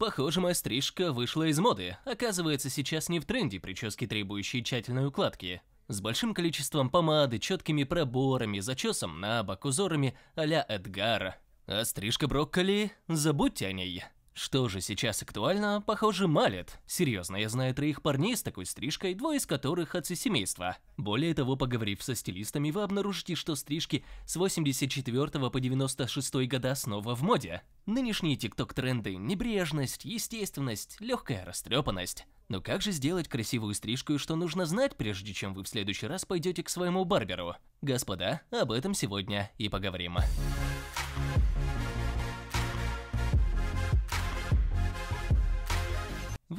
Похоже, моя стрижка вышла из моды. Оказывается, сейчас не в тренде прически, требующие тщательной укладки. С большим количеством помады, четкими проборами, зачесом на бок, узорами а-ля Эдгара. А стрижка брокколи? Забудьте о ней. Что же сейчас актуально? Похоже, малят. Серьезно, я знаю троих парней с такой стрижкой, двое из которых отцы семейства. Более того, поговорив со стилистами, вы обнаружите, что стрижки с 84 по 96 года снова в моде. Нынешние тикток-тренды – небрежность, естественность, легкая растрепанность. Но как же сделать красивую стрижку и что нужно знать, прежде чем вы в следующий раз пойдете к своему барберу? Господа, об этом сегодня и поговорим.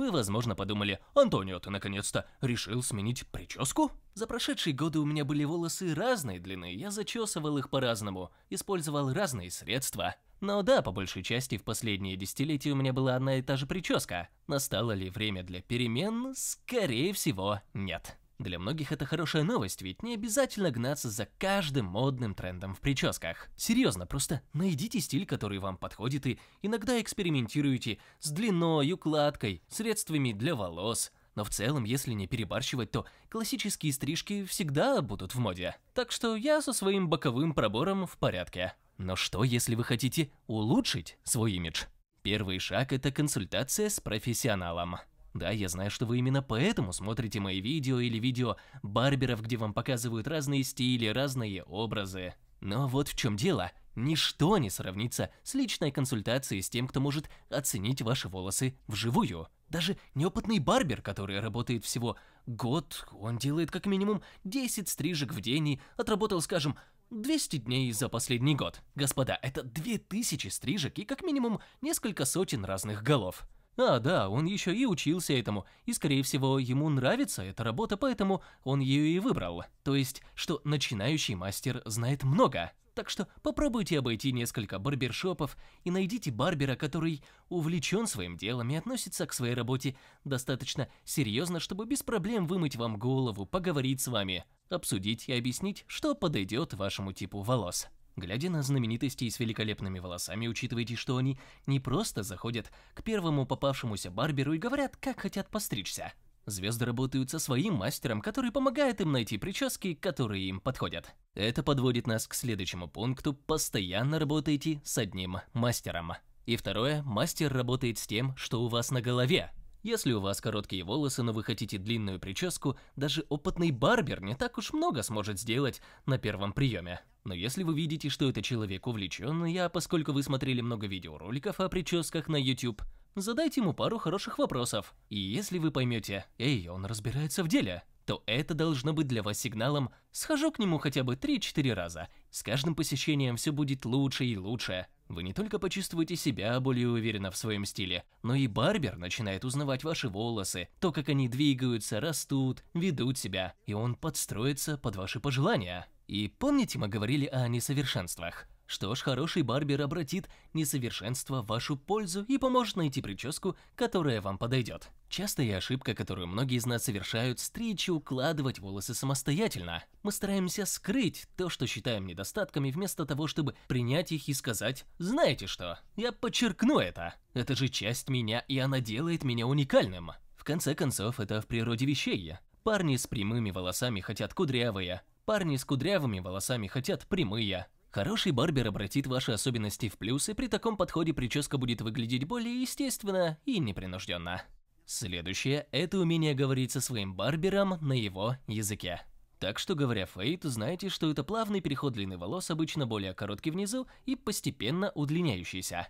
Вы, возможно, подумали, Антонио, ты наконец-то решил сменить прическу? За прошедшие годы у меня были волосы разной длины, я зачесывал их по-разному, использовал разные средства. Но да, по большей части в последние десятилетия у меня была одна и та же прическа. Настало ли время для перемен? Скорее всего, нет. Для многих это хорошая новость, ведь не обязательно гнаться за каждым модным трендом в прическах. Серьезно, просто найдите стиль, который вам подходит и иногда экспериментируйте с длиной, укладкой, средствами для волос. Но в целом, если не перебарщивать, то классические стрижки всегда будут в моде. Так что я со своим боковым пробором в порядке. Но что, если вы хотите улучшить свой имидж? Первый шаг – это консультация с профессионалом. Да, я знаю, что вы именно поэтому смотрите мои видео или видео барберов, где вам показывают разные стили, разные образы. Но вот в чем дело. Ничто не сравнится с личной консультацией с тем, кто может оценить ваши волосы вживую. Даже неопытный барбер, который работает всего год, он делает как минимум 10 стрижек в день и отработал, скажем, 200 дней за последний год. Господа, это 2000 стрижек и как минимум несколько сотен разных голов. А, да, он еще и учился этому, и, скорее всего, ему нравится эта работа, поэтому он ее и выбрал. То есть, что начинающий мастер знает много. Так что попробуйте обойти несколько барбершопов и найдите барбера, который увлечен своим делом и относится к своей работе достаточно серьезно, чтобы без проблем вымыть вам голову, поговорить с вами, обсудить и объяснить, что подойдет вашему типу волос. Глядя на знаменитостей с великолепными волосами, учитывайте, что они не просто заходят к первому попавшемуся барберу и говорят, как хотят постричься. Звезды работают со своим мастером, который помогает им найти прически, которые им подходят. Это подводит нас к следующему пункту – постоянно работайте с одним мастером. И второе – мастер работает с тем, что у вас на голове. Если у вас короткие волосы, но вы хотите длинную прическу, даже опытный барбер не так уж много сможет сделать на первом приеме. Но если вы видите, что это человек увлеченный, я, а поскольку вы смотрели много видеороликов о прическах на YouTube, задайте ему пару хороших вопросов. И если вы поймете, эй, он разбирается в деле, то это должно быть для вас сигналом «схожу к нему хотя бы 3-4 раза». С каждым посещением все будет лучше и лучше. Вы не только почувствуете себя более уверенно в своем стиле, но и барбер начинает узнавать ваши волосы, то, как они двигаются, растут, ведут себя, и он подстроится под ваши пожелания. И помните, мы говорили о несовершенствах? Что ж, хороший барбер обратит несовершенство в вашу пользу и поможет найти прическу, которая вам подойдет. Частая ошибка, которую многие из нас совершают, стричь и укладывать волосы самостоятельно. Мы стараемся скрыть то, что считаем недостатками, вместо того, чтобы принять их и сказать «Знаете что? Я подчеркну это. Это же часть меня, и она делает меня уникальным». В конце концов, это в природе вещей. Парни с прямыми волосами хотят кудрявые, парни с кудрявыми волосами хотят прямые. Хороший барбер обратит ваши особенности в плюс, и при таком подходе прическа будет выглядеть более естественно и непринужденно. Следующее – это умение говорить со своим барбером на его языке. Так что, говоря фейт, знаете, что это плавный переход длины волос, обычно более короткий внизу и постепенно удлиняющийся.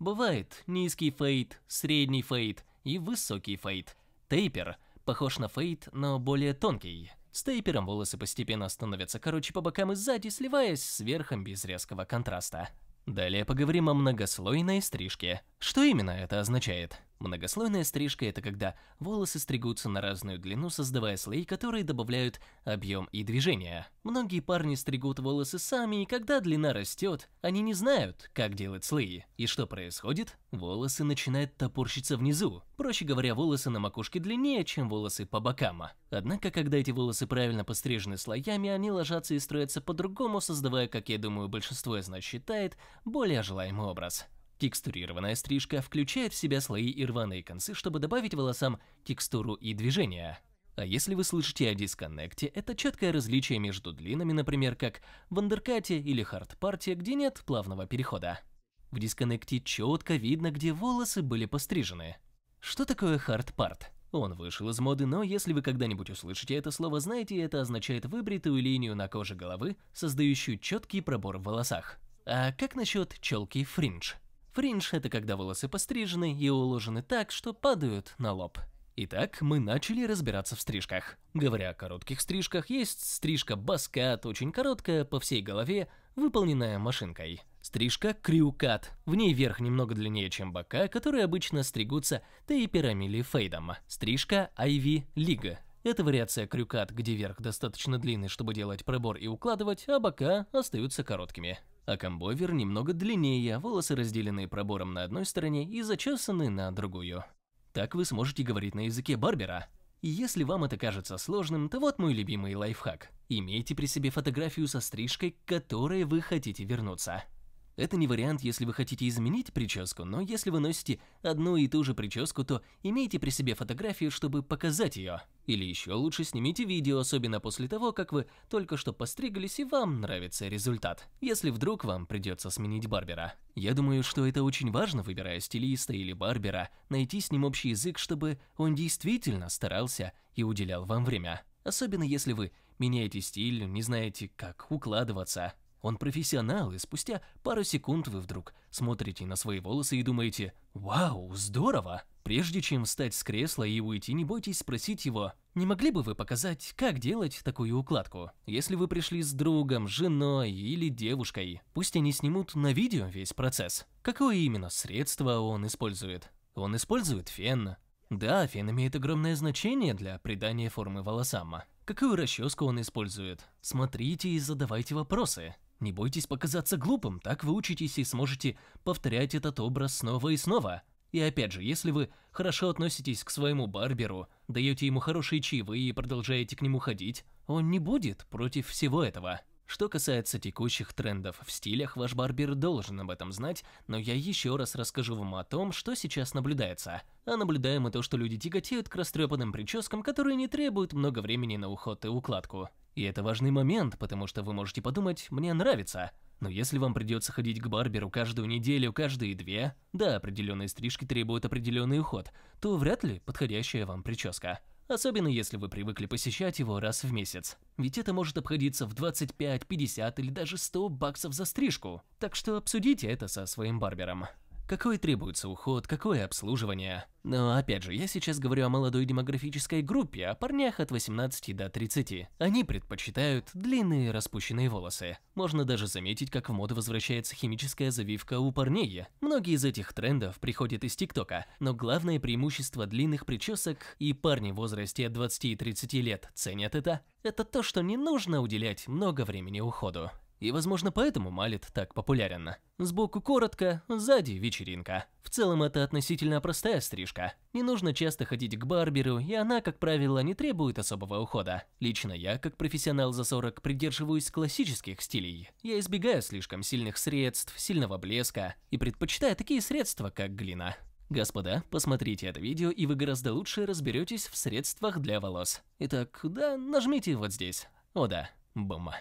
Бывает низкий фейт, средний фейт и высокий фейт. Тейпер похож на фейт, но более тонкий. С тейпером волосы постепенно становятся короче по бокам и сзади, сливаясь с верхом без резкого контраста. Далее поговорим о многослойной стрижке. Что именно это означает? Многослойная стрижка – это когда волосы стригутся на разную длину, создавая слои, которые добавляют объем и движение. Многие парни стригут волосы сами, и когда длина растет, они не знают, как делать слои. И что происходит? Волосы начинают топорщиться внизу. Проще говоря, волосы на макушке длиннее, чем волосы по бокам. Однако, когда эти волосы правильно пострижены слоями, они ложатся и строятся по-другому, создавая, как я думаю, большинство из нас считает, более желаемый образ. Текстурированная стрижка включает в себя слои и рваные концы, чтобы добавить волосам текстуру и движение. А если вы слышите о дисконнекте, это четкое различие между длинами, например, как в андеркате или харт-парте, где нет плавного перехода. В дисконнекте четко видно, где волосы были пострижены. Что такое харт-парт? Он вышел из моды, но если вы когда-нибудь услышите это слово, знаете, это означает выбритую линию на коже головы, создающую четкий пробор в волосах. А как насчет челки фриндж? Фриндж – это когда волосы пострижены и уложены так, что падают на лоб. Итак, мы начали разбираться в стрижках. Говоря о коротких стрижках, есть стрижка баскат, очень короткая, по всей голове, выполненная машинкой. Стрижка крюкат. В ней верх немного длиннее, чем бока, которые обычно стригутся тейпером или фейдом. Стрижка Ivy Лига. Это вариация крюкат, где верх достаточно длинный, чтобы делать пробор и укладывать, а бока остаются короткими. А комбовер немного длиннее, волосы разделены пробором на одной стороне и зачесаны на другую. Так вы сможете говорить на языке барбера. И если вам это кажется сложным, то вот мой любимый лайфхак. Имейте при себе фотографию со стрижкой, к которой вы хотите вернуться. Это не вариант, если вы хотите изменить прическу, но если вы носите одну и ту же прическу, то имейте при себе фотографию, чтобы показать ее. Или еще лучше снимите видео, особенно после того, как вы только что постриглись и вам нравится результат, если вдруг вам придется сменить барбера. Я думаю, что это очень важно, выбирая стилиста или барбера, найти с ним общий язык, чтобы он действительно старался и уделял вам время. Особенно если вы меняете стиль, не знаете, как укладываться, он профессионал, и спустя пару секунд вы вдруг смотрите на свои волосы и думаете «Вау, здорово!». Прежде чем встать с кресла и уйти, не бойтесь спросить его «Не могли бы вы показать, как делать такую укладку?». Если вы пришли с другом, женой или девушкой, пусть они снимут на видео весь процесс. Какое именно средство он использует? Он использует фен. Да, фен имеет огромное значение для придания формы волосам. Какую расческу он использует? Смотрите и задавайте вопросы. Не бойтесь показаться глупым, так вы учитесь и сможете повторять этот образ снова и снова. И опять же, если вы хорошо относитесь к своему барберу, даете ему хорошие чаевые и продолжаете к нему ходить, он не будет против всего этого. Что касается текущих трендов в стилях, ваш барбер должен об этом знать, но я еще раз расскажу вам о том, что сейчас наблюдается. А наблюдаем мы то, что люди тяготеют к растрепанным прическам, которые не требуют много времени на уход и укладку. И это важный момент, потому что вы можете подумать «мне нравится». Но если вам придется ходить к барберу каждую неделю, каждые две, да, определенные стрижки требуют определенный уход, то вряд ли подходящая вам прическа. Особенно если вы привыкли посещать его раз в месяц. Ведь это может обходиться в 25, 50 или даже 100 баксов за стрижку. Так что обсудите это со своим барбером. Какой требуется уход, какое обслуживание. Но опять же, я сейчас говорю о молодой демографической группе, о парнях от 18 до 30. Они предпочитают длинные распущенные волосы. Можно даже заметить, как в моду возвращается химическая завивка у парней. Многие из этих трендов приходят из ТикТока, но главное преимущество длинных причесок, и парни в возрасте от 20 и 30 лет ценят это, это то, что не нужно уделять много времени уходу. И, возможно, поэтому Малит так популярен. Сбоку коротко, сзади вечеринка. В целом это относительно простая стрижка. Не нужно часто ходить к барберу, и она, как правило, не требует особого ухода. Лично я, как профессионал за 40, придерживаюсь классических стилей. Я избегаю слишком сильных средств, сильного блеска и предпочитаю такие средства, как глина. Господа, посмотрите это видео, и вы гораздо лучше разберетесь в средствах для волос. Итак, да, нажмите вот здесь. О да, бомба.